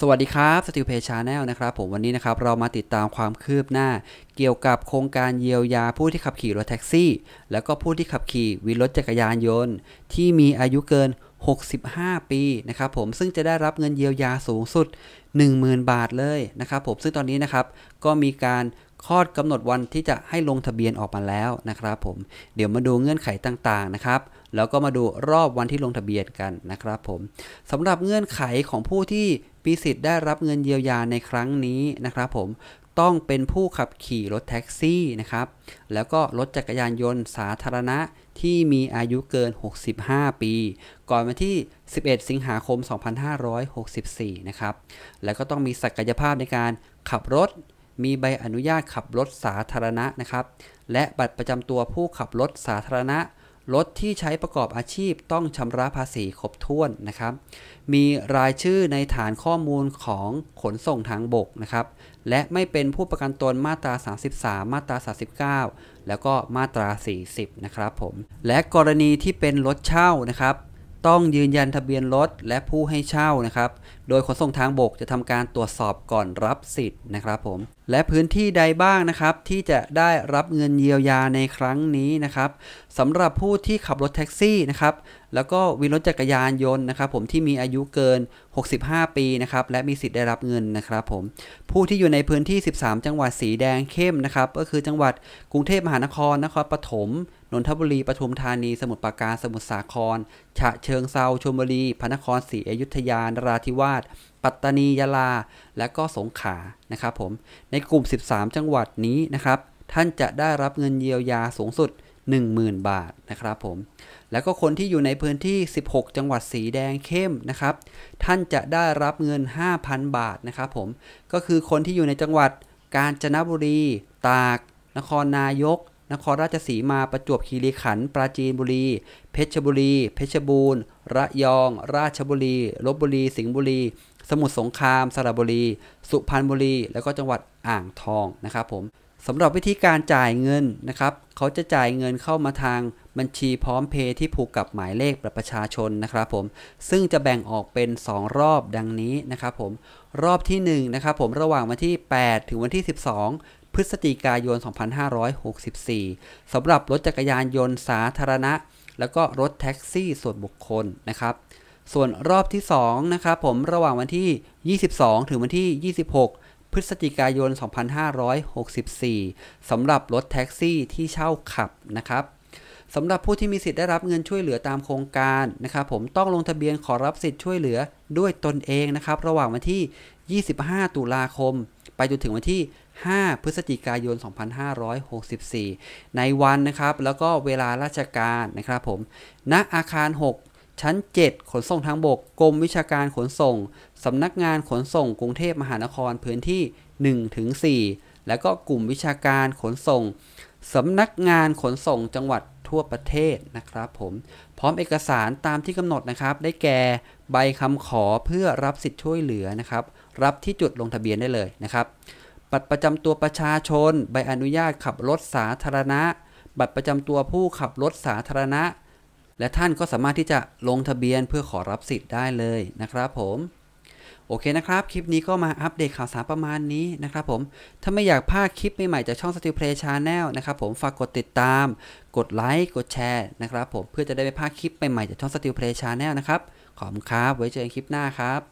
สวัสดีครับสติวเพจชาแนลนะครับ ผมวันนี้นะครับเรามาติดตามความคืบหน้า เกี่ยวกับโครงการเยียวยาผู้ที่ขับขี่รถแท็กซี่ แล้วก็ผู้ที่ขับขี่วินรถจักรยานยนต์ ที่มีอายุเกิน 65 ปีนะครับผมซึ่งจะได้รับเงินเยียวยาสูงสุด 10,000 บาทเลยนะครับผมซึ่งตอนนี้นะครับก็มีการคลอดกำหนดวันที่จะให้ลงทะเบียนออกมาแล้วนะครับผมเดี๋ยวมาดูเงื่อนไขต่างๆนะครับ แล้วก็มาดูรอบวันที่ลงทะเบียนกันนะครับผมสำหรับเงื่อนไขของผู้ที่ปีสิทธิ์ได้รับเงินเยียวยาในครั้งนี้นะครับ ผมต้องเป็นผู้ขับขี่รถแท็กซี่นะครับแล้วก็รถจักรยานยนต์สาธารณะที่มีอายุเกิน 65 ปี ก่อนวันที่ 11 สิงหาคม 2564 นะครับแล้วก็ต้องมีศักยภาพในการขับรถมีใบอนุญาตขับรถสาธารณะนะครับ และบัตรประจำตัวผู้ขับรถสาธารณะ รถที่ใช้ประกอบอาชีพต้องชำระภาษีครบถ้วนนะครับ มีรายชื่อในฐานข้อมูลของขนส่งทางบกนะครับ และไม่เป็นผู้ประกันตนมาตรา 33 มาตรา39 แล้วก็มาตรา40นะครับผมและกรณีที่เป็นรถเช่านะครับ ต้องยืนยันทะเบียนรถและผู้ให้เช่านะครับโดยขนส่งทางบกจะทำการตรวจสอบก่อนรับสิทธิ์นะครับผมและพื้นที่ใดบ้างนะครับที่จะได้รับเงินเยียวยาในครั้งนี้นะครับสำหรับผู้ที่ขับรถแท็กซี่นะครับแล้วก็วินรถจักรยานยนต์นะครับ ผมที่มีอายุเกิน 65 ปีนะครับและมีสิทธิ์ได้รับเงินนะครับผมผู้ที่อยู่ในพื้นที่ 13 จังหวัดสีแดงเข้มนะครับก็คือจังหวัดกรุงเทพมหานครนครปฐมนนทบุรีปทุมธานี สมุทรปราการสมุทรสาครฉะเชิงเซาชลบุรีพระนครศรีอยุธยานราธิวาสชปัตตานียาลาและก็สงขลานะครับผมในกลุ่ม 13 จังหวัดนี้นะครับท่านจะได้รับเงินเยียวยาสูงสุด 10,000 บาทนะครับผมแล้วก็คนที่อยู่ในพื้นที่ 16 จังหวัดสีแดงเข้มนะครับท่านจะได้รับเงิน 5,000 บาทนะครับผมก็คือคนที่อยู่ในจังหวัดกาญจนบุรี ตาก นครนายกนครราชสีมาประจวบคีรีขันธ์ ปราจีนบุรี เพชรบุรี เพชรบูรณ์ ระยอง ราชบุรีลบบุรี สิงห์บุรี สมุทรสงคราม สระบุรี สุพรรณบุรี แล้วก็จังหวัดอ่างทองนะครับผมสำหรับวิธีการจ่ายเงินนะครับ เขาจะจ่ายเงินเข้ามาทางบัญชีพร้อมเพย์ที่ผูกกับหมายเลขประประชาชนนะครับผม ซึ่งจะแบ่งออกเป็น 2 รอบดังนี้นะครับผม รอบที่1นะครับผมระหว่างวันที่ 8 ถึงวันที่ 12พฤศจิกายน 2564สำหรับรถจักรยานยนต์สาธารณะ แล้วก็รถแท็กซี่ ส่วนบุคคลนะครับ ส่วนรอบที่2นะครับผม ระหว่างวันที่ 22 ถึงวันที่ 26 พฤศจิกายน 2564สำหรับรถแท็กซี่ที่เช่าขับนะครับสำหรับผู้ที่มีสิทธิ์ได้รับเงินช่วยเหลือตามโครงการนะครับผม ต้องลงทะเบียนขอรับสิทธิ์ช่วยเหลือด้วยตนเองนะครับ ระหว่างวันที่ 25 ตุลาคม ไปจนถึงวันที่5พฤศจิกายน 2564 ในวันนะครับ แล้วก็เวลาราชการนะครับผม ณ อาคาร 6 ชั้น 7 ขนส่งทางบก กรมวิชาการขนส่ง สำนักงานขนส่งกรุงเทพมหานครพื้นที่ 1-4 แล้วก็กลุ่มวิชาการขนส่ง สำนักงานขนส่งจังหวัดทั่วประเทศนะครับผม พร้อมเอกสารตามที่กำหนดนะครับ ได้แก่ใบคำขอเพื่อรับสิทธิ์ช่วยเหลือนะครับ รับที่จุดลงทะเบียนได้เลยนะครับบัตรประจำตัวประชาชน ใบอนุญาตขับรถสาธารณะ บัตรประจำตัวผู้ขับรถสาธารณะ และท่านก็สามารถที่จะลงทะเบียนเพื่อขอรับสิทธิ์ได้เลยนะครับ ผม โอเคนะครับ คลิปนี้ก็มาอัปเดตข่าวสารประมาณนี้นะครับผมถ้าไม่อยากพลาดคลิปใหม่ๆจากช่องสติเพลชาแนลนะครับผมฝากกดติดตาม กดไลค์กดแชร์ นะครับ ผมเพื่อจะได้ไม่พลาดคลิปใหม่ๆจากช่องสติเพลชาแนลนะครับ ขอบคุณครับไว้เจอกันคลิปหน้าครับ